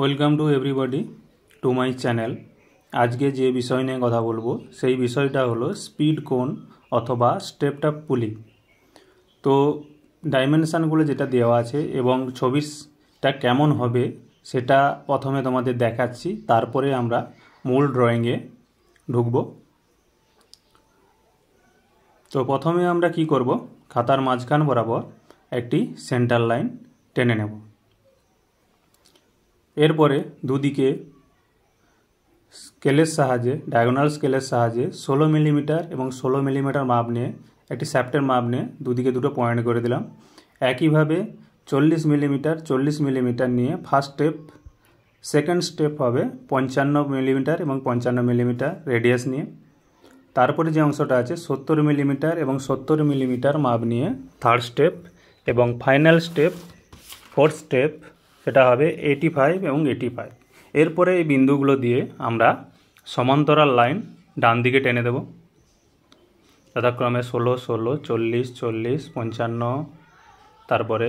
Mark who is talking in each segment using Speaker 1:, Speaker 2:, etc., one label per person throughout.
Speaker 1: welcome to everybody to my channel আজকে যে বিষয় নিয়ে কথা বলবো সেই বিষয়টা হলো স্পিড কোন অথবা স্টেপ টাপ পুলি তো ডাইমেনশানগুলো যেটা দেওয়া আছে এবং ছবিটা কেমন হবে সেটা প্রথমে তোমাদের দেখাচ্ছি তারপরে আমরা মূল ড্রয়িংয়ে ঢুকব তো প্রথমে আমরা কি করব খাতার মাঝখান বরাবর একটি সেন্টার লাইন টেনে নেবো এরপরে দুদিকে স্কেলের সাহায্যে ডায়াগোনাল স্কেলের সাহায্যে ষোলো মিলিমিটার এবং ষোলো মিলিমিটার মাপ নিয়ে একটি স্যাপ্টের মাপ নিয়ে দুদিকে দুটো পয়েন্ট করে দিলাম একইভাবে চল্লিশ মিলিমিটার চল্লিশ মিলিমিটার নিয়ে ফার্স্ট স্টেপ সেকেন্ড স্টেপ হবে পঞ্চান্ন মিলিমিটার এবং পঞ্চান্ন মিলিমিটার রেডিয়াস নিয়ে তারপরে যে অংশটা আছে সত্তর মিলিমিটার এবং সত্তর মিলিমিটার মাপ নিয়ে থার্ড স্টেপ এবং ফাইনাল স্টেপ ফোর্থ স্টেপ সেটা হবে এইটি ফাইভ এবং এইটি ফাইভ এরপরে এই বিন্দুগুলো দিয়ে আমরা সমান্তরাল লাইন ডান দিকে টেনে দেব যথাক্রমে ষোলো ষোলো চল্লিশ চল্লিশ পঞ্চান্ন তারপরে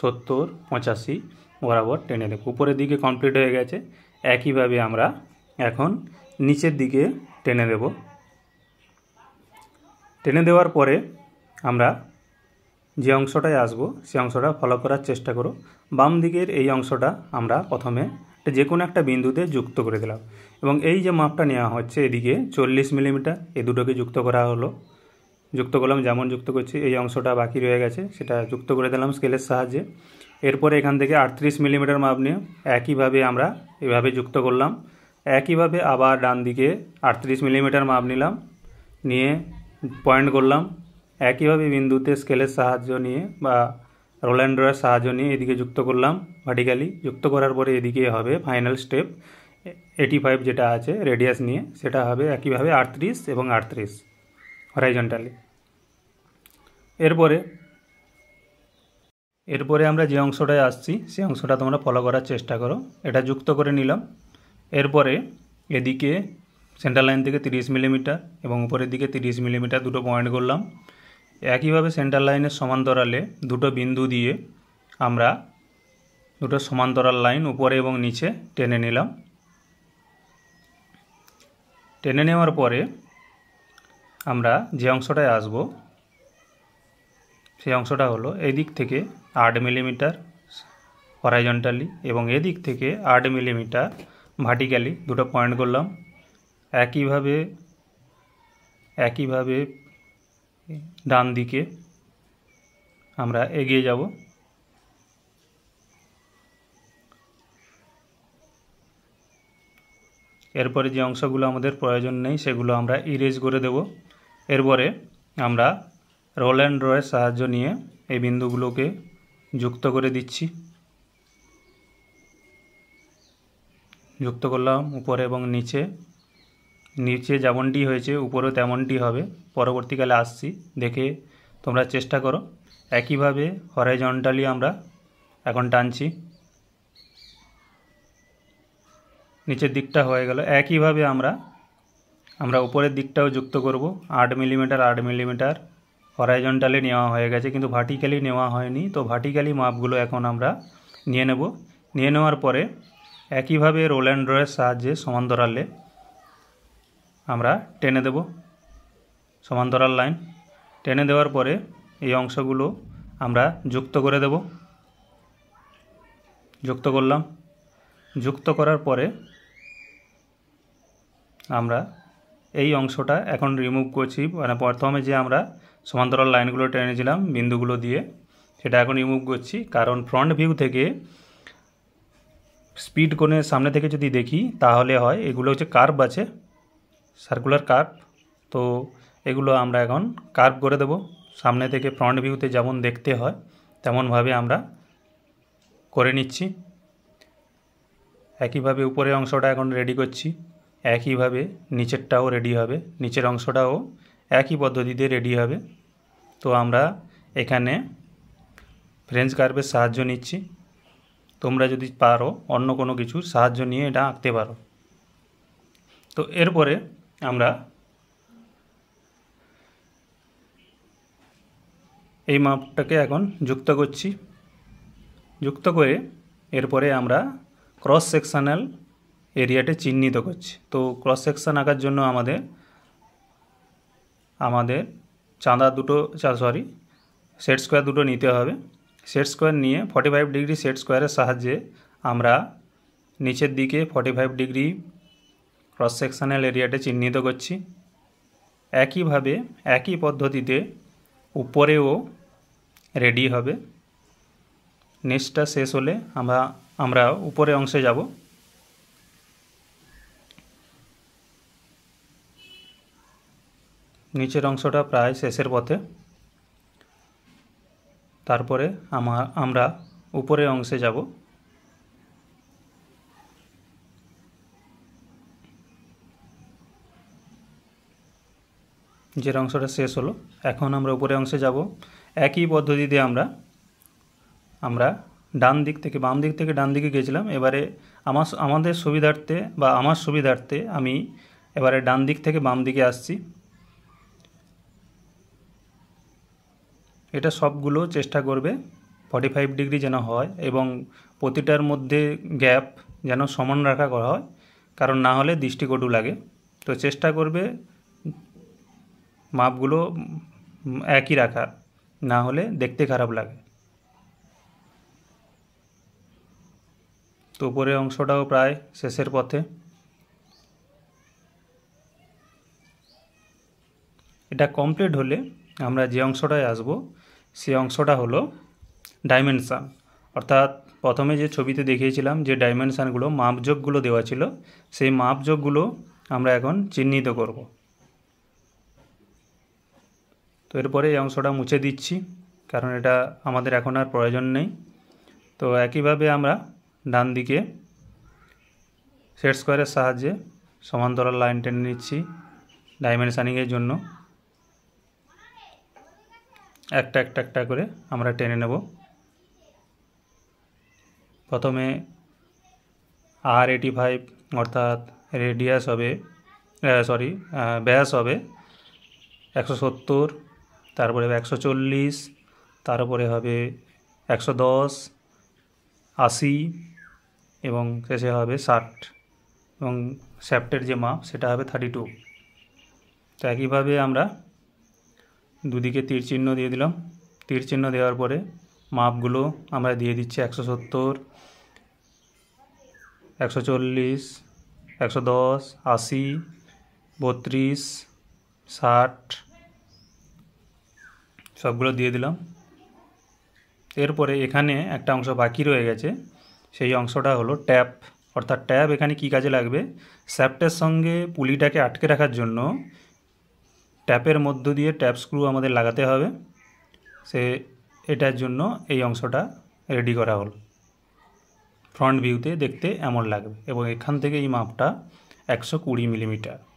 Speaker 1: সত্তর পঁচাশি বরাবর টেনে দেব উপরের দিকে কমপ্লিট হয়ে গেছে একইভাবে আমরা এখন নিচের দিকে টেনে দেব টেনে দেওয়ার পরে আমরা যে অংশটায় আসবো সে অংশটা ফলো করার চেষ্টা করো বাম দিকের এই অংশটা আমরা প্রথমে যে কোনো একটা বিন্দুতে যুক্ত করে দিলাম এবং এই যে মাপটা নেওয়া হচ্ছে এদিকে চল্লিশ মিলিমিটার এই দুটোকে যুক্ত করা হলো যুক্ত করলাম যেমন যুক্ত করছি এই অংশটা বাকি রয়ে গেছে সেটা যুক্ত করে দিলাম স্কেলের সাহায্যে এরপরে এখান থেকে আটত্রিশ মিলিমিটার মাপ নিয়ে একইভাবে আমরা এভাবে যুক্ত করলাম একইভাবে আবার ডান দিকে আটত্রিশ মিলিমিটার মাপ নিলাম নিয়ে পয়েন্ট করলাম একইভাবে বিন্দুতে স্কেলের সাহায্য নিয়ে বা রোল্যান্ড্রয়ের সাহায্য নিয়ে এদিকে যুক্ত করলাম ভার্টিক্যালি যুক্ত করার পরে এদিকে হবে ফাইনাল স্টেপ এইটি ফাইভ যেটা আছে রেডিয়াস নিয়ে সেটা হবে একইভাবে আটত্রিশ এবং আটত্রিশ হরাইজন্টালি এরপরে এরপরে আমরা যে অংশটায় আসছি সেই অংশটা তোমরা ফলো করার চেষ্টা করো এটা যুক্ত করে নিলাম এরপরে এদিকে সেন্টার লাইন থেকে তিরিশ মিলিমিটার এবং উপরের দিকে তিরিশ মিলিমিটার দুটো পয়েন্ট করলাম একইভাবে সেন্টার লাইনের সমান্তরালে দুটো বিন্দু দিয়ে আমরা দুটো সমান্তরাল লাইন উপরে এবং নিচে টেনে নিলাম টেনে নেওয়ার পরে আমরা যে অংশটায় আসব সেই অংশটা হলো এদিক থেকে আট মিলিমিটার হরাইজন্টালি এবং এদিক থেকে আট মিলিমিটার ভার্টিক্যালি দুটো পয়েন্ট করলাম একইভাবে একইভাবে ডান দিকে আমরা এগিয়ে যাব এরপরে যে অংশগুলো আমাদের প্রয়োজন নেই সেগুলো আমরা ইরেজ করে দেব এরপরে আমরা রোল অ্যান্ড রয়ের সাহায্য নিয়ে এই বিন্দুগুলোকে যুক্ত করে দিচ্ছি যুক্ত করলাম উপরে এবং নিচে নিচে যেমনটি হয়েছে উপরেও তেমনটি হবে পরবর্তীকালে আসছি দেখে তোমরা চেষ্টা করো একইভাবে জন্টালি আমরা এখন টানছি নিচের দিকটা হয়ে গেল একইভাবে আমরা আমরা উপরের দিকটাও যুক্ত করব আট মিলিমিটার আট মিলিমিটার হরাইজন্টালি নেওয়া হয়ে গেছে কিন্তু ভার্টিক্যালি নেওয়া হয়নি তো ভার্টিক্যালি মাপগুলো এখন আমরা নিয়ে নেব নিয়ে নেওয়ার পরে একইভাবে রোল অ্যান্ড ড্রয়ের সাহায্যে সমান্তরালে আমরা টেনে দেব সমান্তরাল লাইন টেনে দেওয়ার পরে এই অংশগুলো আমরা যুক্ত করে দেব যুক্ত করলাম যুক্ত করার পরে আমরা এই অংশটা এখন রিমুভ করছি মানে প্রথমে যে আমরা সমান্তরাল লাইনগুলো টেনেছিলাম বিন্দুগুলো দিয়ে সেটা এখন রিমুভ করছি কারণ ফ্রন্ট ভিউ থেকে স্পিড কোণের সামনে থেকে যদি দেখি তাহলে হয় এগুলো হচ্ছে কার্ভ আছে সার্কুলার কার্ভ তো এগুলো আমরা এখন কার্ভ করে দেব সামনে থেকে ফ্রন্ট ভিউতে যেমন দেখতে হয় তেমনভাবে আমরা করে নিচ্ছি একইভাবে উপরের অংশটা এখন রেডি করছি একইভাবে নিচেরটাও রেডি হবে নিচের অংশটাও একই পদ্ধতিতে রেডি হবে তো আমরা এখানে ফ্রেঞ্চ কার্ভের সাহায্য নিচ্ছি তোমরা যদি পারো অন্য কোনো কিছুর সাহায্য নিয়ে এটা আঁকতে পারো তো এরপরে আমরা এই মাপটাকে এখন যুক্ত করছি যুক্ত করে এরপরে আমরা ক্রস সেকশনাল এরিয়াটি চিহ্নিত করছি তো ক্রস সেকশন আঁকার জন্য আমাদের আমাদের চাঁদা দুটো সরি সেট স্কোয়ার দুটো নিতে হবে সেট স্কোয়ার নিয়ে ফর্টি ফাইভ ডিগ্রি সেট স্কোয়ারের সাহায্যে আমরা নিচের দিকে forty five degree cross sectional এরিয়াটা চিহ্নিত করছি একইভাবে একই পদ্ধতিতে উপরেও রেডি হবে নেক্সটটা শেষ হলে আমরা আমরা উপরে অংশে যাব নিচের অংশটা প্রায় শেষের পথে তারপরে আমরা উপরে অংশে যাব যে অংশটা শেষ হলো এখন আমরা উপরে অংশে যাব একই পদ্ধতি দিয়ে আমরা আমরা ডান দিক থেকে বাম দিক থেকে ডান দিকে গেছিলাম এবারে আমার আমাদের সুবিধার্থে বা আমার সুবিধার্থে আমি এবারে ডান দিক থেকে বাম দিকে আসছি এটা সবগুলো চেষ্টা করবে ফর্টি ফাইভ ডিগ্রি যেন হয় এবং প্রতিটার মধ্যে গ্যাপ যেন সমান রাখা করা হয় কারণ না হলে দৃষ্টিকটু লাগে তো চেষ্টা করবে মাপগুলো একই রাখা না হলে দেখতে খারাপ লাগে তো উপরের অংশটাও প্রায় শেষের পথে এটা কমপ্লিট হলে আমরা যে অংশটায় আসব সে অংশটা হলো ডাইমেনশান অর্থাৎ প্রথমে যে ছবিতে দেখিয়েছিলাম যে ডাইমেনশানগুলো মাপযোগগুলো দেওয়া ছিল সেই মাপযোগগুলো আমরা এখন চিহ্নিত করবো তো এরপরে এই অংশটা মুছে দিচ্ছি কারণ এটা আমাদের এখন আর প্রয়োজন নেই তো একইভাবে আমরা ডান দিকে সেট স্কোয়ারের সাহায্যে সমান্তরাল লাইন টেনে নিচ্ছি ডাইমেনশানিংয়ের জন্য একটা একটা একটা করে আমরা টেনে নেব প্রথমে আর এইটি ফাইভ অর্থাৎ রেডিয়াস হবে সরি ব্যাস হবে একশো সত্তর তারপরে হবে একশো চল্লিশ তারপরে হবে একশো দশ আশি এবং শেষে হবে ষাট এবং শ্যাপ্টের যে মাপ সেটা হবে থার্টি টু তো একইভাবে আমরা দুদিকে তীর চিহ্ন দিয়ে দিলাম তীর চিহ্ন দেওয়ার পরে মাপগুলো আমরা দিয়ে দিচ্ছি একশো সত্তর একশো চল্লিশ একশো দশ আশি বত্রিশ ষাট সবগুলো দিয়ে দিলাম এরপরে এখানে একটা অংশ বাকি রয়ে গেছে সেই অংশটা হলো ট্যাপ অর্থাৎ ট্যাপ এখানে কি কাজে লাগবে স্যাপটের সঙ্গে পুলিটাকে আটকে রাখার জন্য ট্যাপের মধ্য দিয়ে ট্যাপ স্ক্রু আমাদের লাগাতে হবে সে এটার জন্য এই অংশটা রেডি করা হল ফ্রন্ট ভিউতে দেখতে এমন লাগবে এবং এখান থেকে এই মাপটা একশো কুড়ি মিলিমিটার